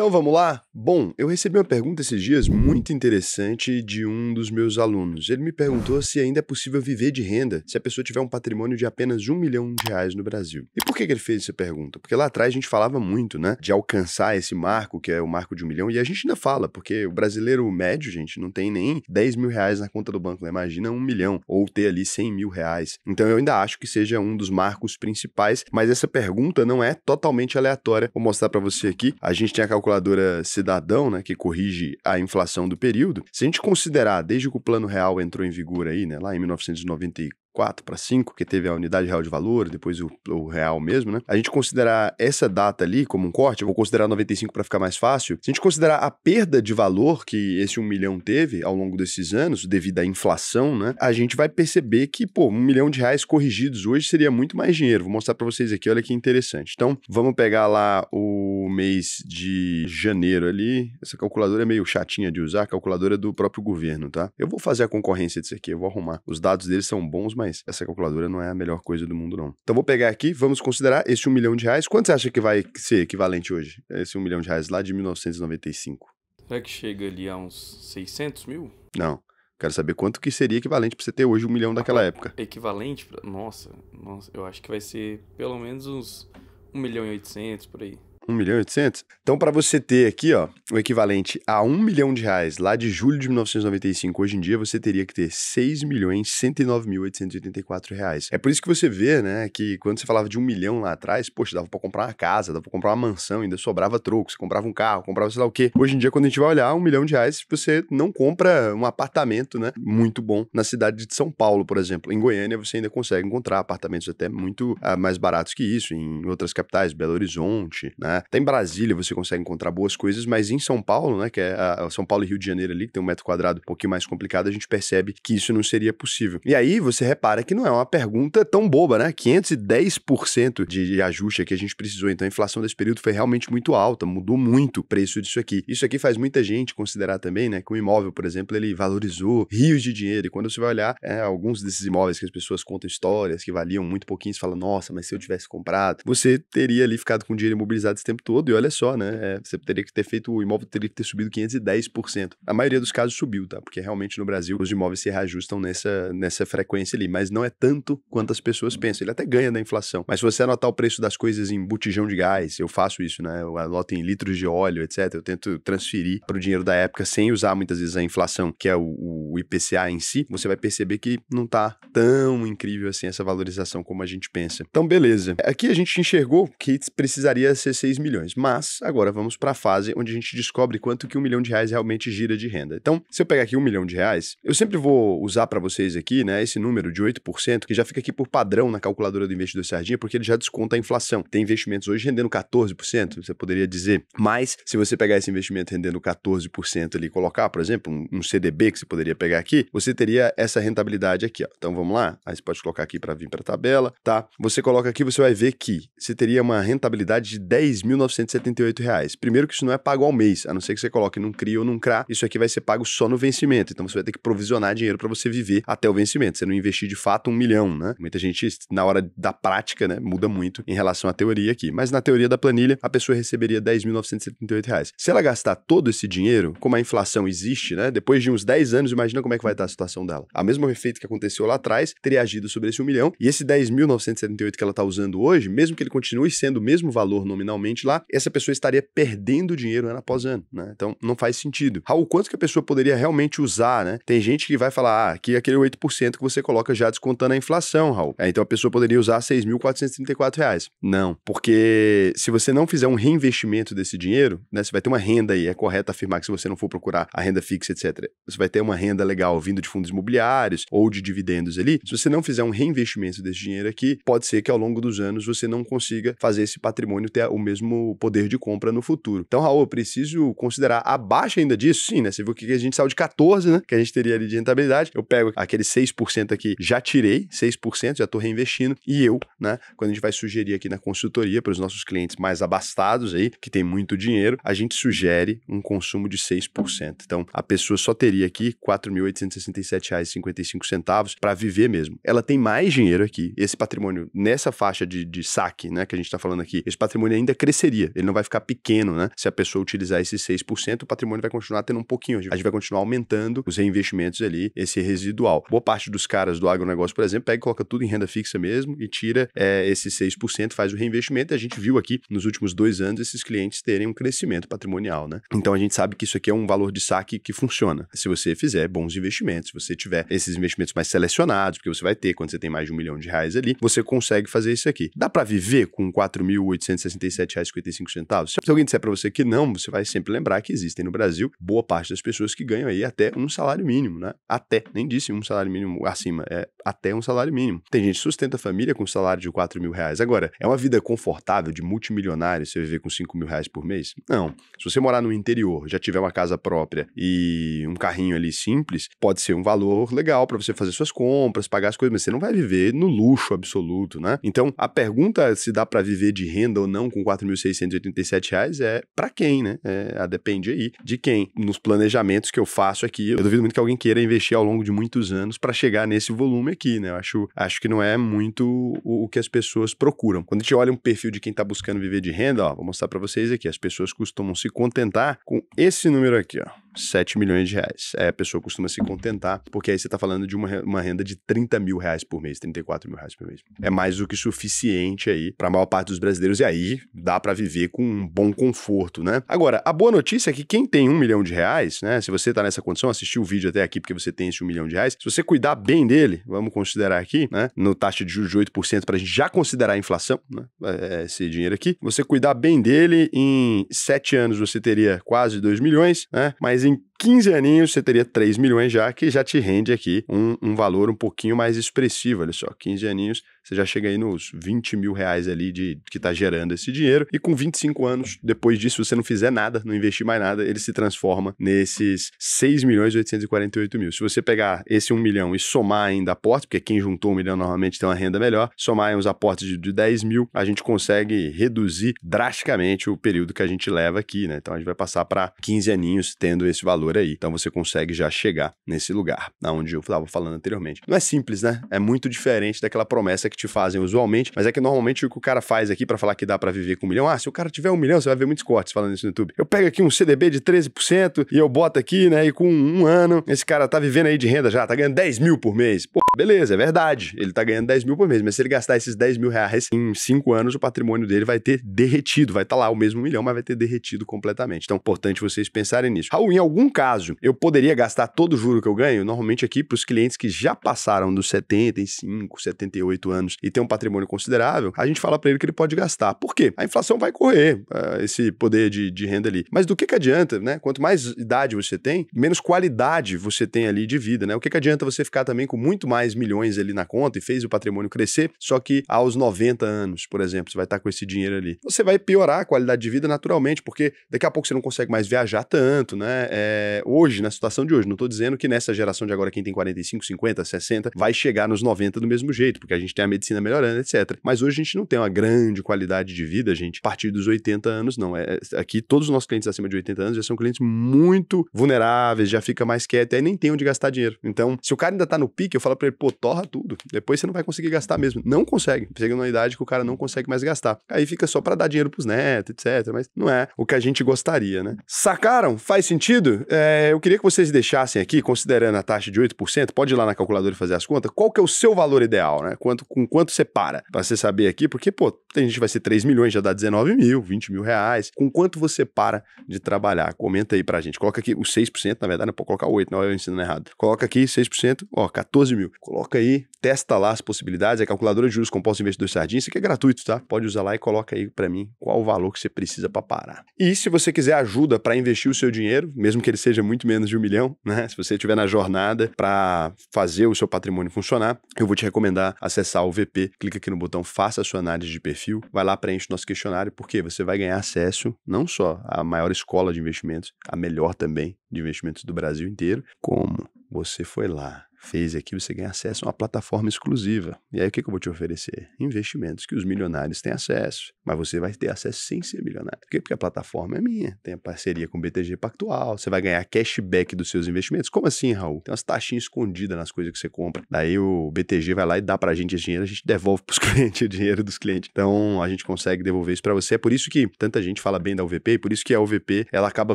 Então vamos lá? Bom, eu recebi uma pergunta esses dias muito interessante de um dos meus alunos. Ele me perguntou se ainda é possível viver de renda se a pessoa tiver um patrimônio de apenas um milhão de reais no Brasil. E por que, que ele fez essa pergunta? Porque lá atrás a gente falava muito, né? De alcançar esse marco, que é o marco de um milhão, e a gente ainda fala, porque o brasileiro médio, gente, não tem nem 10 mil reais na conta do banco, né? Imagina um milhão, ou ter ali 100 mil reais. Então eu ainda acho que seja um dos marcos principais, mas essa pergunta não é totalmente aleatória. Vou mostrar para você aqui. A gente tem a calculação calculadora Cidadão, né, que corrige a inflação do período, se a gente considerar desde que o Plano Real entrou em vigor aí, né, lá em 1994, 4 para 5, que teve a unidade real de valor, depois o, o, real mesmo, né? A gente considerar essa data ali como um corte, eu vou considerar 95 para ficar mais fácil. Se a gente considerar a perda de valor que esse 1 milhão teve ao longo desses anos, devido à inflação, né? A gente vai perceber que, pô, 1 milhão de reais corrigidos hoje seria muito mais dinheiro. Vou mostrar para vocês aqui, olha que interessante. Então, vamos pegar lá o mês de janeiro ali. Essa calculadora é meio chatinha de usar, calculadora é do próprio governo, tá? Eu vou fazer a concorrência disso aqui, eu vou arrumar. Os dados deles são bons, mas essa calculadora não é a melhor coisa do mundo, não. Então vou pegar aqui, vamos considerar esse um milhão de reais. Quanto você acha que vai ser equivalente hoje? Esse um milhão de reais lá de 1995. Será que chega ali a uns 600 mil? Não. Quero saber quanto que seria equivalente pra você ter hoje um milhão daquela época. Equivalente? Pra... Nossa, nossa, eu acho que vai ser pelo menos uns 1 milhão e 800 por aí. 1 milhão e 800? Então, para você ter aqui, ó, o equivalente a 1 milhão de reais lá de julho de 1995, hoje em dia, você teria que ter 6 milhões 109 mil 884 reais. É por isso que você vê, né, que quando você falava de 1 milhão lá atrás, poxa, dava pra comprar uma casa, dava pra comprar uma mansão, ainda sobrava troco, você comprava um carro, comprava sei lá o quê. Hoje em dia, quando a gente vai olhar, 1 milhão de reais, você não compra um apartamento, né, muito bom na cidade de São Paulo, por exemplo. Em Goiânia, você ainda consegue encontrar apartamentos até muito ah, mais baratos que isso, em outras capitais, Belo Horizonte, né, até em Brasília você consegue encontrar boas coisas, mas em São Paulo, né, que é a São Paulo e Rio de Janeiro ali, que tem um metro quadrado um pouquinho mais complicado, a gente percebe que isso não seria possível. E aí você repara que não é uma pergunta tão boba, né? 510% de ajuste que a gente precisou. Então a inflação desse período foi realmente muito alta, mudou muito o preço disso aqui. Isso aqui faz muita gente considerar também, né, que o um imóvel, por exemplo, ele valorizou rios de dinheiro. E quando você vai olhar é, alguns desses imóveis que as pessoas contam histórias, que valiam muito pouquinho, você fala, nossa, mas se eu tivesse comprado, você teria ali ficado com dinheiro imobilizado esse tempo todo, e olha só, né? É, você teria que ter feito, o imóvel teria que ter subido 510%. A maioria dos casos subiu, tá? Porque realmente no Brasil os imóveis se reajustam nessa, nessa frequência ali, mas não é tanto quanto as pessoas uhum. pensam. Ele até ganha da inflação. Mas se você anotar o preço das coisas em botijão de gás, eu faço isso, né? Eu anoto em litros de óleo, etc. Eu tento transferir para o dinheiro da época sem usar muitas vezes a inflação, que é o, o IPCA em si, você vai perceber que não tá tão incrível assim essa valorização como a gente pensa. Então, beleza. Aqui a gente enxergou que precisaria ser 6 milhões. Mas agora vamos para a fase onde a gente descobre quanto que um milhão de reais realmente gira de renda. Então, se eu pegar aqui um milhão de reais, eu sempre vou usar para vocês aqui, né, esse número de 8%, que já fica aqui por padrão na calculadora do investidor Sardinha, porque ele já desconta a inflação. Tem investimentos hoje rendendo 14%, você poderia dizer. Mas, se você pegar esse investimento rendendo 14% ali e colocar, por exemplo, um, um CDB que você poderia pegar aqui, você teria essa rentabilidade aqui, ó. Então, vamos lá. Aí você pode colocar aqui para vir para a tabela, tá? Você coloca aqui, você vai ver que você teria uma rentabilidade de 10 3.978 reais. Primeiro que isso não é pago ao mês, a não ser que você coloque num CRI ou num CRA, isso aqui vai ser pago só no vencimento. Então você vai ter que provisionar dinheiro para você viver até o vencimento. Você não investir de fato um milhão, né? Muita gente, na hora da prática, né, muda muito em relação à teoria aqui. Mas na teoria da planilha, a pessoa receberia 10.978 reais. Se ela gastar todo esse dinheiro, como a inflação existe, né? Depois de uns 10 anos, imagina como é que vai estar a situação dela. A mesma efeito que aconteceu lá atrás teria agido sobre esse um milhão. E esse 10.978 que ela está usando hoje, mesmo que ele continue sendo o mesmo valor nominalmente, lá, essa pessoa estaria perdendo dinheiro ano após ano, né? Então não faz sentido. Raul, quanto que a pessoa poderia realmente usar, né? Tem gente que vai falar, ah, aqui é aquele 8% que você coloca já descontando a inflação, Raul. É, então a pessoa poderia usar R$ reais? Não, porque se você não fizer um reinvestimento desse dinheiro, né, você vai ter uma renda aí, é correto afirmar que se você não for procurar a renda fixa, etc., você vai ter uma renda legal vindo de fundos imobiliários ou de dividendos ali. Se você não fizer um reinvestimento desse dinheiro aqui, pode ser que ao longo dos anos você não consiga fazer esse patrimônio ter o mesmo mesmo poder de compra no futuro. Então, Raul, eu preciso considerar abaixo ainda disso? Sim, né? Você viu que a gente saiu de 14, né? Que a gente teria ali de rentabilidade. Eu pego aquele 6% aqui, já tirei 6%, já estou reinvestindo. E eu, né? Quando a gente vai sugerir aqui na consultoria para os nossos clientes mais abastados aí, que tem muito dinheiro, a gente sugere um consumo de 6%. Então, a pessoa só teria aqui R$ 4.867,55 para viver mesmo. Ela tem mais dinheiro aqui. Esse patrimônio, nessa faixa de, de saque, né? Que a gente está falando aqui, esse patrimônio ainda cresceu cresceria, ele não vai ficar pequeno, né? Se a pessoa utilizar esses 6%, o patrimônio vai continuar tendo um pouquinho, a gente vai continuar aumentando os reinvestimentos ali, esse residual. Boa parte dos caras do agronegócio, por exemplo, pega e coloca tudo em renda fixa mesmo e tira é, esses 6%, faz o reinvestimento. E a gente viu aqui nos últimos dois anos esses clientes terem um crescimento patrimonial, né? Então a gente sabe que isso aqui é um valor de saque que funciona. Se você fizer bons investimentos, se você tiver esses investimentos mais selecionados, porque você vai ter quando você tem mais de um milhão de reais ali, você consegue fazer isso aqui. Dá para viver com R$ 4.867 se alguém disser para você que não, você vai sempre lembrar que existem no Brasil boa parte das pessoas que ganham aí até um salário mínimo, né? Até, nem disse um salário mínimo acima, é até um salário mínimo. Tem gente que sustenta a família com um salário de 4 mil reais. Agora, é uma vida confortável de multimilionário você viver com 5 mil reais por mês? Não. Se você morar no interior, já tiver uma casa própria e um carrinho ali simples, pode ser um valor legal para você fazer suas compras, pagar as coisas, mas você não vai viver no luxo absoluto, né? Então, a pergunta se dá para viver de renda ou não com 4 mil 2.687 é para quem, né? É, depende aí de quem. Nos planejamentos que eu faço aqui, eu duvido muito que alguém queira investir ao longo de muitos anos para chegar nesse volume aqui, né? Eu acho, acho que não é muito o, o, que as pessoas procuram. Quando a gente olha um perfil de quem está buscando viver de renda, ó, vou mostrar para vocês aqui, as pessoas costumam se contentar com esse número aqui, ó. 7 milhões de reais. É, a pessoa costuma se contentar, porque aí você está falando de uma, uma renda de 30 mil reais por mês, 34 mil reais por mês. É mais do que suficiente aí para a maior parte dos brasileiros, e aí dá para viver com um bom conforto, né? Agora, a boa notícia é que quem tem um milhão de reais, né? Se você está nessa condição, assistiu o vídeo até aqui porque você tem esse um milhão de reais, se você cuidar bem dele, vamos considerar aqui, né? No taxa de juros de 8% para a gente já considerar a inflação, né? É, é, esse dinheiro aqui, você cuidar bem dele, em 7 anos você teria quase 2 milhões, né? Mas I 15 aninhos, você teria 3 milhões já, que já te rende aqui um, um valor um pouquinho mais expressivo. Olha só, 15 aninhos, você já chega aí nos 20 mil reais ali de que está gerando esse dinheiro. E com 25 anos, depois disso, você não fizer nada, não investir mais nada, ele se transforma nesses 6 milhões e 848 mil. Se você pegar esse 1 milhão e somar ainda aportes, porque quem juntou 1 milhão normalmente tem uma renda melhor, somar aí uns aportes de, de 10 mil, a gente consegue reduzir drasticamente o período que a gente leva aqui, né? Então a gente vai passar para 15 aninhos tendo esse valor valor aí. Então você consegue já chegar nesse lugar, onde eu estava falando anteriormente. Não é simples, né? É muito diferente daquela promessa que te fazem usualmente, mas é que normalmente o que o cara faz aqui para falar que dá para viver com um milhão, ah, se o cara tiver um milhão, você vai ver muitos cortes falando isso no YouTube. Eu pego aqui um CDB de 13% e eu boto aqui, né? E com um ano, esse cara tá vivendo aí de renda já, tá ganhando 10 mil por mês. Pô, Beleza, é verdade. Ele tá ganhando 10 mil por mês, mas se ele gastar esses 10 mil reais em 5 anos, o patrimônio dele vai ter derretido. Vai estar tá lá o mesmo milhão, mas vai ter derretido completamente. Então, é importante vocês pensarem nisso. Raul, em algum caso, eu poderia gastar todo o juro que eu ganho? Normalmente aqui, para os clientes que já passaram dos 75, 78 anos e tem um patrimônio considerável, a gente fala para ele que ele pode gastar. Por quê? A inflação vai correr uh, esse poder de, de renda ali. Mas do que, que adianta, né? Quanto mais idade você tem, menos qualidade você tem ali de vida, né? O que, que adianta você ficar também com muito mais mais milhões ali na conta e fez o patrimônio crescer, só que aos 90 anos, por exemplo, você vai estar com esse dinheiro ali. Você vai piorar a qualidade de vida naturalmente, porque daqui a pouco você não consegue mais viajar tanto, né? É, hoje, na situação de hoje, não estou dizendo que nessa geração de agora, quem tem 45, 50, 60, vai chegar nos 90 do mesmo jeito, porque a gente tem a medicina melhorando, etc. Mas hoje a gente não tem uma grande qualidade de vida, gente, a partir dos 80 anos, não. É, é, aqui, todos os nossos clientes acima de 80 anos já são clientes muito vulneráveis, já fica mais quieto, aí nem tem onde gastar dinheiro. Então, se o cara ainda está no pique, eu falo para Uber, pô, torra tudo. Depois você não vai conseguir gastar mesmo. Não consegue. Chega numa idade que o cara não consegue mais gastar. Aí fica só para dar dinheiro pros netos, etc. Mas não é o que a gente gostaria, né? Sacaram? Faz sentido? É, eu queria que vocês deixassem aqui, considerando a taxa de 8%, pode ir lá na calculadora e fazer as contas, qual que é o seu valor ideal, né? Quanto, com quanto você para? Pra você saber aqui, porque, pô, tem gente que vai ser 3 milhões, já dá 19 mil, 20 mil reais. Com quanto você para de trabalhar? Comenta aí pra gente. Coloca aqui os 6%, na verdade, não pode colocar 8, não, eu ensino errado. Coloca aqui 6%, ó, 14 mil. Coloca aí, testa lá as possibilidades. É calculadora de juros compostos de investidores Sardinha, Isso aqui é gratuito, tá? Pode usar lá e coloca aí para mim qual o valor que você precisa para parar. E se você quiser ajuda para investir o seu dinheiro, mesmo que ele seja muito menos de um milhão, né? Se você estiver na jornada para fazer o seu patrimônio funcionar, eu vou te recomendar acessar o VP. Clica aqui no botão Faça a sua análise de perfil. Vai lá, preenche o nosso questionário, porque você vai ganhar acesso não só à maior escola de investimentos, a melhor também de investimentos do Brasil inteiro, como você foi lá fez aqui, você ganha acesso a uma plataforma exclusiva. E aí o que, que eu vou te oferecer? Investimentos que os milionários têm acesso. Mas você vai ter acesso sem ser milionário. Por quê? Porque a plataforma é minha. Tem a parceria com o BTG Pactual. Você vai ganhar cashback dos seus investimentos. Como assim, Raul? Tem umas taxinhas escondidas nas coisas que você compra. Daí o BTG vai lá e dá pra gente esse dinheiro, a gente devolve pros clientes o dinheiro dos clientes. Então a gente consegue devolver isso para você. É por isso que tanta gente fala bem da UVP e por isso que a UVP ela acaba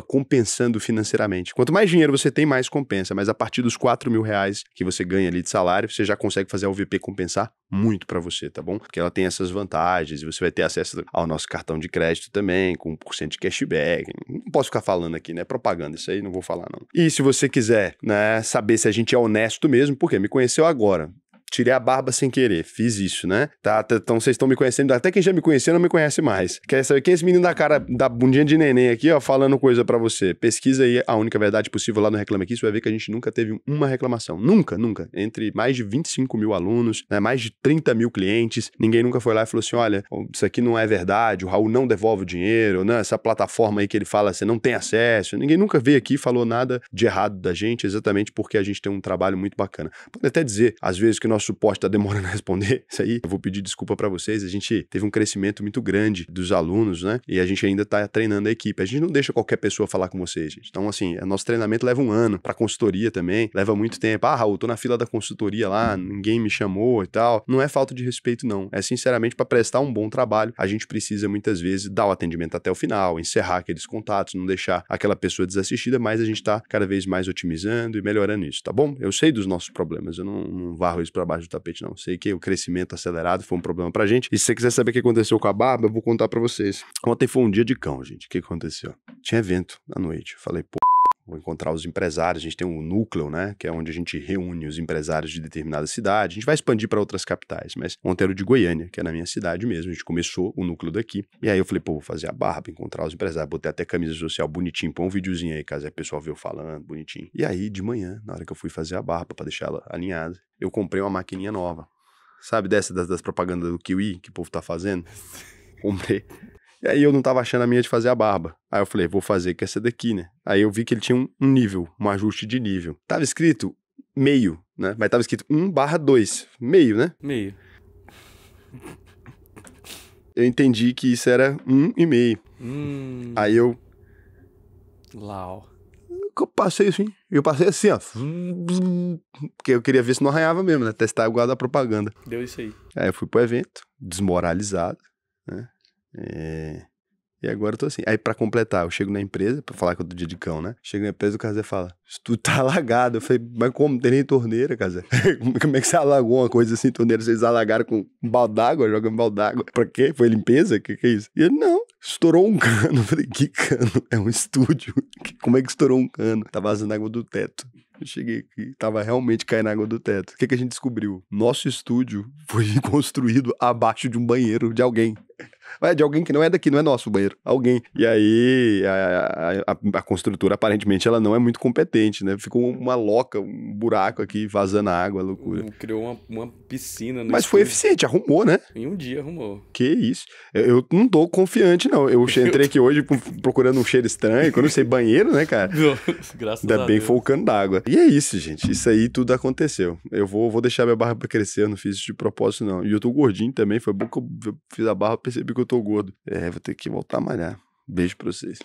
compensando financeiramente. Quanto mais dinheiro você tem, mais compensa. Mas a partir dos 4 mil reais que você ganha ali de salário, você já consegue fazer a UVP compensar muito para você, tá bom? Porque ela tem essas vantagens e você vai ter acesso ao nosso cartão de crédito também, com 1% de cashback. Não posso ficar falando aqui, né? É propaganda, isso aí não vou falar não. E se você quiser, né, saber se a gente é honesto mesmo, porque me conheceu agora tirei a barba sem querer, fiz isso, né? Tá, então vocês estão me conhecendo, até quem já me conhecia não me conhece mais. Quer saber quem é esse menino da cara, da bundinha de neném aqui, ó, falando coisa para você? Pesquisa aí a única verdade possível lá no Reclame Aqui, você vai ver que a gente nunca teve uma reclamação. Nunca, nunca. Entre mais de 25 mil alunos, né, mais de 30 mil clientes, ninguém nunca foi lá e falou assim: olha, isso aqui não é verdade, o Raul não devolve o dinheiro, né? Essa plataforma aí que ele fala, você assim, não tem acesso. Ninguém nunca veio aqui e falou nada de errado da gente, exatamente porque a gente tem um trabalho muito bacana. Pode até dizer, às vezes, que nós nosso suporte está demorando a responder isso aí, eu vou pedir desculpa para vocês. A gente teve um crescimento muito grande dos alunos, né? E a gente ainda está treinando a equipe. A gente não deixa qualquer pessoa falar com vocês, gente. Então, assim, é, nosso treinamento leva um ano. Para consultoria também, leva muito tempo. Ah, Raul, tô na fila da consultoria lá, ninguém me chamou e tal. Não é falta de respeito, não. É sinceramente para prestar um bom trabalho, a gente precisa muitas vezes dar o atendimento até o final, encerrar aqueles contatos, não deixar aquela pessoa desassistida, mas a gente está cada vez mais otimizando e melhorando isso, tá bom? Eu sei dos nossos problemas, eu não, não varro isso para baixo do tapete, não. Sei que o crescimento acelerado foi um problema pra gente. E se você quiser saber o que aconteceu com a barba, eu vou contar pra vocês. Ontem foi um dia de cão, gente. O que aconteceu? Tinha evento à noite. Falei, pô vou encontrar os empresários, a gente tem um núcleo, né, que é onde a gente reúne os empresários de determinada cidade. A gente vai expandir para outras capitais, mas Monteiro de Goiânia, que é na minha cidade mesmo, a gente começou o núcleo daqui. E aí eu falei, pô, vou fazer a barba, encontrar os empresários, botei até camisa social bonitinho, põe um videozinho aí, caso a pessoa viu falando, bonitinho. E aí de manhã, na hora que eu fui fazer a barba para deixar ela alinhada, eu comprei uma maquininha nova. Sabe dessa das, das propagandas do Kiwi que o povo tá fazendo? Comprei aí eu não tava achando a minha de fazer a barba. Aí eu falei, vou fazer com essa daqui, né? Aí eu vi que ele tinha um, nível, um ajuste de nível. Tava escrito meio, né? Mas tava escrito 1 barra 2. Meio, né? Meio. Eu entendi que isso era um e meio. Hum. Aí eu... Lau. Eu passei assim. Eu passei assim, ó. Porque eu queria ver se não arranhava mesmo, né? Testar igual a da propaganda. Deu isso aí. Aí eu fui pro evento, desmoralizado, né? É... E agora eu tô assim. Aí, para completar, eu chego na empresa, para falar que eu tô dia de cão, né? Chego na empresa, o Casé fala: Tu tá alagado. Eu falei: Mas como? Não tem nem torneira, Casé. como é que você alagou uma coisa assim, torneira? Vocês alagaram com um balde d'água? Jogam um balde d'água. Pra quê? Foi limpeza? Que que é isso? E ele: Não, estourou um cano. Eu falei: Que cano? É um estúdio. como é que estourou um cano? Tá vazando água do teto. Eu cheguei aqui, tava realmente caindo água do teto. O que, que a gente descobriu? Nosso estúdio foi construído abaixo de um banheiro de alguém. É, de alguém que não é daqui, não é nosso o banheiro. Alguém. E aí, a, a, a construtora, aparentemente, ela não é muito competente, né? Ficou uma loca, um buraco aqui vazando água, loucura. Criou uma, uma piscina. Mas estúdio. foi eficiente, arrumou, né? Em um dia arrumou. Que isso. Eu, eu não tô confiante, não. Eu entrei aqui hoje procurando um cheiro estranho, quando eu sei banheiro, né, cara? Graças Ainda a bem Deus. foi o cano d'água. E é isso, gente. Isso aí tudo aconteceu. Eu vou, vou deixar minha barra crescer, eu não fiz isso de propósito, não. E eu tô gordinho também, foi bom que eu fiz a barra, percebi que eu tô gordo. É, vou ter que voltar a malhar. Beijo pra vocês.